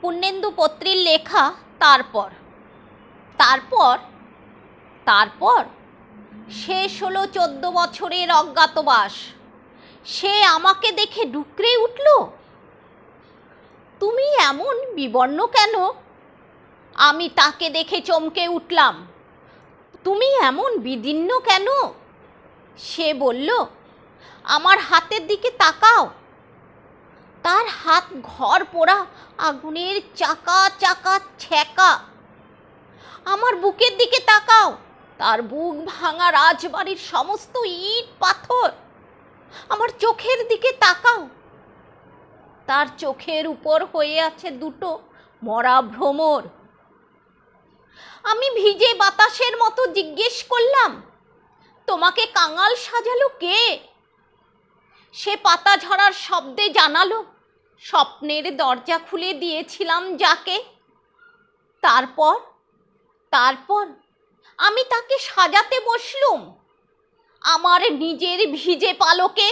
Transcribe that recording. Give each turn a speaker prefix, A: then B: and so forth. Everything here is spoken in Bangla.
A: পূর্ণেন্দু পত্রীর লেখা তারপর তারপর তারপর শেষ হলো চোদ্দ বছরের অজ্ঞাতবাস সে আমাকে দেখে ডুকরে উঠল তুমি এমন বিবর্ণ কেন আমি তাকে দেখে চমকে উঠলাম তুমি এমন বিদীর্ণ কেন সে বলল আমার হাতের দিকে তাকাও তার হাত ঘর পোড়া আগুনের চাকা চাকা ছ্যাকা আমার বুকের দিকে তাকাও তার বুক ভাঙা রাজবাড়ির সমস্ত ইট পাথর আমার চোখের দিকে তাকাও তার চোখের উপর হয়ে আছে দুটো মরা ভ্রমর আমি ভিজে বাতাসের মতো জিজ্ঞেস করলাম তোমাকে কাঙাল সাজালো কে সে পাতা ঝরার শব্দে জানালো স্বপ্নের দরজা খুলে দিয়েছিলাম যাকে তারপর তারপর আমি তাকে সাজাতে বসলুম আমার নিজের ভিজে পালকে